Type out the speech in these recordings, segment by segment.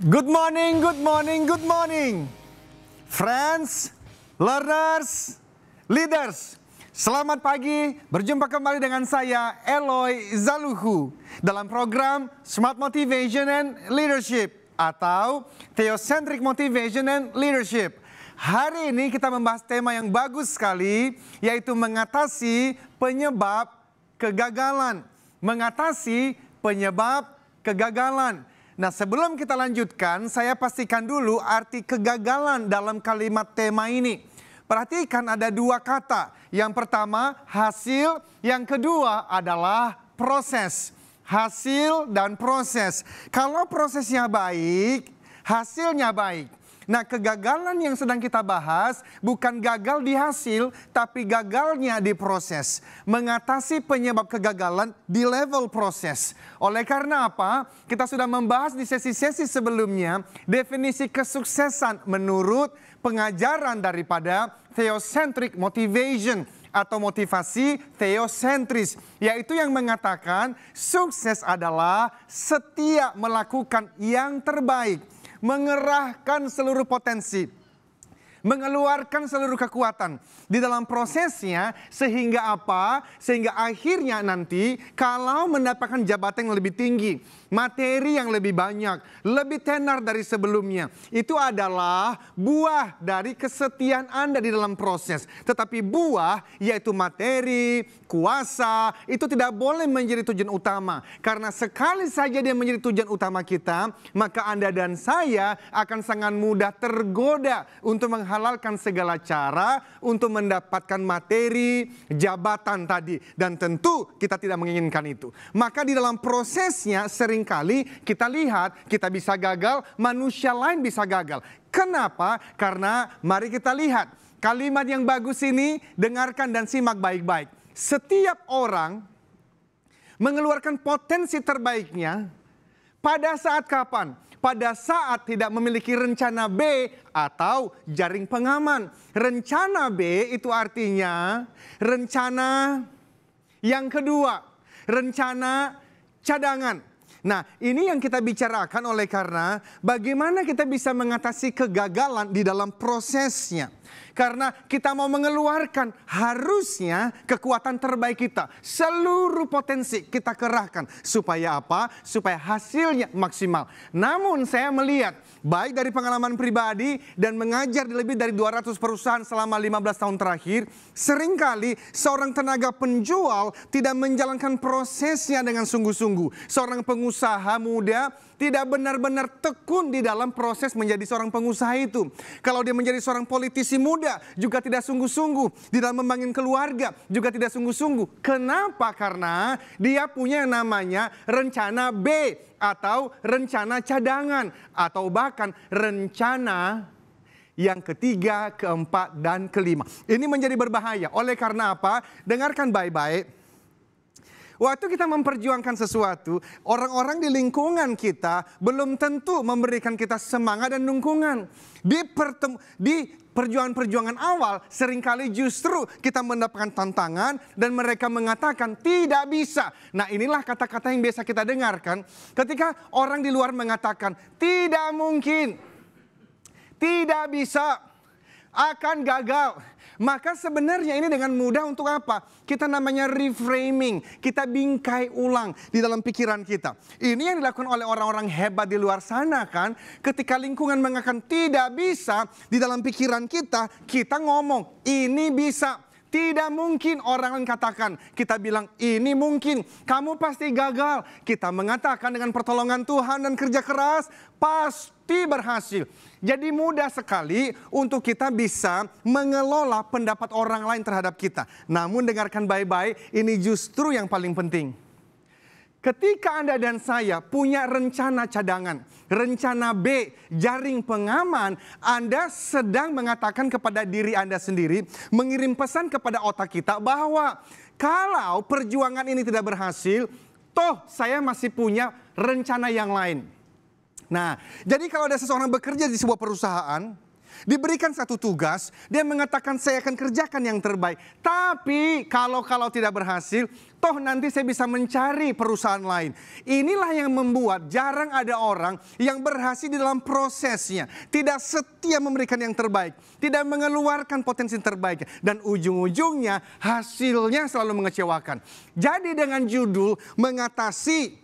Good morning, good morning, good morning. Friends, learners, leaders. Selamat pagi, berjumpa kembali dengan saya Eloy Zaluhu dalam program Smart Motivation and Leadership atau Theocentric Motivation and Leadership. Hari ini kita membahas tema yang bagus sekali yaitu mengatasi penyebab kegagalan. Mengatasi penyebab kegagalan. Nah sebelum kita lanjutkan, saya pastikan dulu arti kegagalan dalam kalimat tema ini. Perhatikan ada dua kata. Yang pertama hasil, yang kedua adalah proses. Hasil dan proses. Kalau prosesnya baik, hasilnya baik. Nah kegagalan yang sedang kita bahas bukan gagal di hasil tapi gagalnya di proses. Mengatasi penyebab kegagalan di level proses. Oleh karena apa? Kita sudah membahas di sesi-sesi sebelumnya definisi kesuksesan menurut pengajaran daripada theocentric motivation atau motivasi teosentris, yaitu yang mengatakan sukses adalah setia melakukan yang terbaik mengerahkan seluruh potensi mengeluarkan seluruh kekuatan di dalam prosesnya sehingga apa? Sehingga akhirnya nanti kalau mendapatkan jabatan yang lebih tinggi, materi yang lebih banyak, lebih tenar dari sebelumnya. Itu adalah buah dari kesetiaan Anda di dalam proses. Tetapi buah yaitu materi, kuasa, itu tidak boleh menjadi tujuan utama. Karena sekali saja dia menjadi tujuan utama kita, maka Anda dan saya akan sangat mudah tergoda untuk menghalalkan segala cara untuk mendapatkan materi, jabatan tadi. Dan tentu kita tidak menginginkan itu. Maka di dalam prosesnya sering seringkali kita lihat kita bisa gagal, manusia lain bisa gagal. Kenapa? Karena mari kita lihat kalimat yang bagus ini, dengarkan dan simak baik-baik. Setiap orang mengeluarkan potensi terbaiknya pada saat kapan? Pada saat tidak memiliki rencana B atau jaring pengaman. Rencana B itu artinya rencana yang kedua, rencana cadangan. Nah, ini yang kita bicarakan oleh karena bagaimana kita bisa mengatasi kegagalan di dalam prosesnya karena kita mau mengeluarkan harusnya kekuatan terbaik kita. Seluruh potensi kita kerahkan. Supaya apa? Supaya hasilnya maksimal. Namun saya melihat baik dari pengalaman pribadi dan mengajar di lebih dari 200 perusahaan selama 15 tahun terakhir. Seringkali seorang tenaga penjual tidak menjalankan prosesnya dengan sungguh-sungguh. Seorang pengusaha muda tidak benar-benar tekun di dalam proses menjadi seorang pengusaha itu. Kalau dia menjadi seorang politisi muda juga tidak sungguh-sungguh. Di dalam membangun keluarga, juga tidak sungguh-sungguh. Kenapa? Karena dia punya yang namanya rencana B atau rencana cadangan atau bahkan rencana yang ketiga, keempat, dan kelima. Ini menjadi berbahaya. Oleh karena apa? Dengarkan baik-baik Waktu kita memperjuangkan sesuatu, orang-orang di lingkungan kita belum tentu memberikan kita semangat dan dukungan. Di, pertem di perjuangan-perjuangan awal seringkali justru kita mendapatkan tantangan dan mereka mengatakan tidak bisa. Nah inilah kata-kata yang biasa kita dengarkan ketika orang di luar mengatakan tidak mungkin, tidak bisa, akan gagal. Maka sebenarnya ini dengan mudah untuk apa? Kita namanya reframing, kita bingkai ulang di dalam pikiran kita. Ini yang dilakukan oleh orang-orang hebat di luar sana kan, ketika lingkungan mengatakan tidak bisa, di dalam pikiran kita kita ngomong ini bisa. Tidak mungkin orang lain katakan, kita bilang ini mungkin, kamu pasti gagal. Kita mengatakan dengan pertolongan Tuhan dan kerja keras, pasti berhasil. Jadi mudah sekali untuk kita bisa mengelola pendapat orang lain terhadap kita. Namun dengarkan baik-baik, ini justru yang paling penting. Ketika Anda dan saya punya rencana cadangan, rencana B, jaring pengaman, Anda sedang mengatakan kepada diri Anda sendiri, mengirim pesan kepada otak kita bahwa kalau perjuangan ini tidak berhasil, toh saya masih punya rencana yang lain. Nah, jadi kalau ada seseorang bekerja di sebuah perusahaan, Diberikan satu tugas, dia mengatakan saya akan kerjakan yang terbaik. Tapi kalau-kalau tidak berhasil, toh nanti saya bisa mencari perusahaan lain. Inilah yang membuat jarang ada orang yang berhasil di dalam prosesnya. Tidak setia memberikan yang terbaik. Tidak mengeluarkan potensi terbaiknya. Dan ujung-ujungnya hasilnya selalu mengecewakan. Jadi dengan judul mengatasi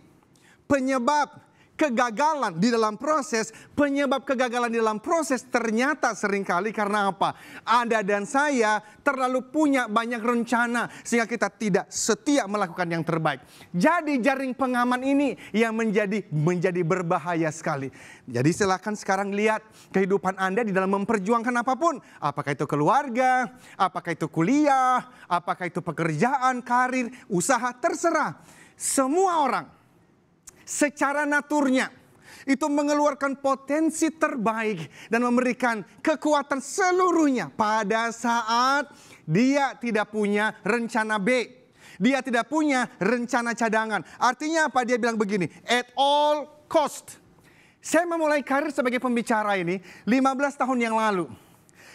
penyebab kegagalan di dalam proses, penyebab kegagalan di dalam proses ternyata seringkali karena apa? Anda dan saya terlalu punya banyak rencana sehingga kita tidak setia melakukan yang terbaik. Jadi jaring pengaman ini yang menjadi menjadi berbahaya sekali. Jadi silakan sekarang lihat kehidupan Anda di dalam memperjuangkan apapun, apakah itu keluarga, apakah itu kuliah, apakah itu pekerjaan, karir, usaha, terserah. Semua orang secara naturnya itu mengeluarkan potensi terbaik dan memberikan kekuatan seluruhnya pada saat dia tidak punya rencana B. Dia tidak punya rencana cadangan. Artinya apa? Dia bilang begini, at all cost. Saya memulai karir sebagai pembicara ini 15 tahun yang lalu.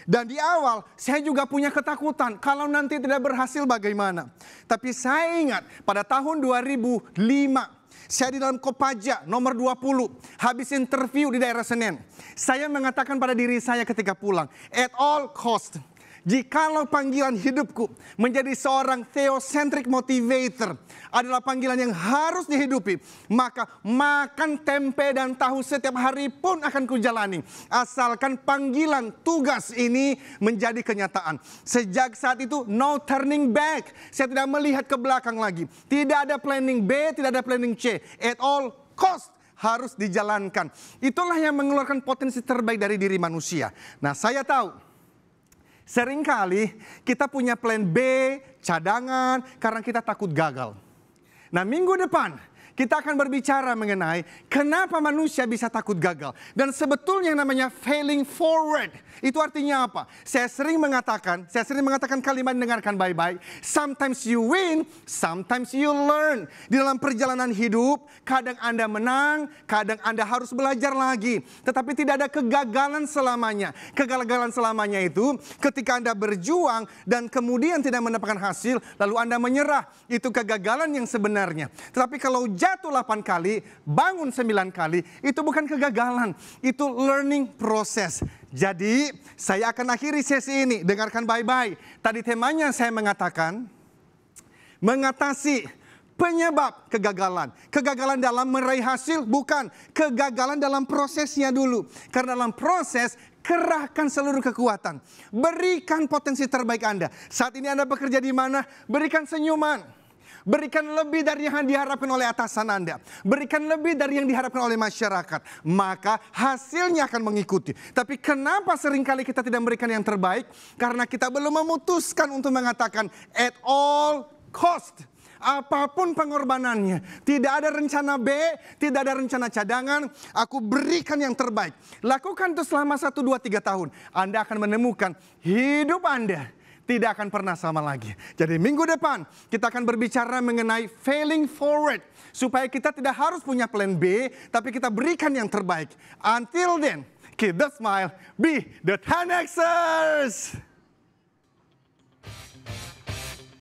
Dan di awal saya juga punya ketakutan kalau nanti tidak berhasil bagaimana. Tapi saya ingat pada tahun 2005 saya di dalam Kopaja nomor 20. Habis interview di daerah Senen. Saya mengatakan pada diri saya ketika pulang. At all cost Jikalau panggilan hidupku menjadi seorang theocentric motivator adalah panggilan yang harus dihidupi, maka makan tempe dan tahu setiap hari pun akan kujalani. Asalkan panggilan tugas ini menjadi kenyataan. Sejak saat itu no turning back. Saya tidak melihat ke belakang lagi. Tidak ada planning B, tidak ada planning C. At all cost harus dijalankan. Itulah yang mengeluarkan potensi terbaik dari diri manusia. Nah, saya tahu Seringkali kita punya plan B, cadangan, karena kita takut gagal. Nah minggu depan kita akan berbicara mengenai kenapa manusia bisa takut gagal. Dan sebetulnya namanya failing forward. Itu artinya apa? Saya sering mengatakan, saya sering mengatakan kalimat dengarkan baik-baik. Sometimes you win, sometimes you learn. Di dalam perjalanan hidup, kadang Anda menang, kadang Anda harus belajar lagi. Tetapi tidak ada kegagalan selamanya. Kegagalan selamanya itu ketika Anda berjuang dan kemudian tidak mendapatkan hasil, lalu Anda menyerah. Itu kegagalan yang sebenarnya. Tetapi kalau jatuh jatuh 8 kali, bangun 9 kali, itu bukan kegagalan, itu learning proses. Jadi, saya akan akhiri sesi ini. Dengarkan bye bye Tadi temanya saya mengatakan mengatasi penyebab kegagalan. Kegagalan dalam meraih hasil bukan kegagalan dalam prosesnya dulu. Karena dalam proses kerahkan seluruh kekuatan. Berikan potensi terbaik Anda. Saat ini Anda bekerja di mana? Berikan senyuman Berikan lebih dari yang diharapkan oleh atasan Anda. Berikan lebih dari yang diharapkan oleh masyarakat. Maka hasilnya akan mengikuti. Tapi kenapa seringkali kita tidak memberikan yang terbaik? Karena kita belum memutuskan untuk mengatakan at all cost apapun pengorbanannya. Tidak ada rencana B, tidak ada rencana cadangan, aku berikan yang terbaik. Lakukan itu selama 1, 2, 3 tahun. Anda akan menemukan hidup Anda tidak akan pernah sama lagi. Jadi minggu depan kita akan berbicara mengenai failing forward. Supaya kita tidak harus punya plan B, tapi kita berikan yang terbaik. Until then, keep the smile, be the 10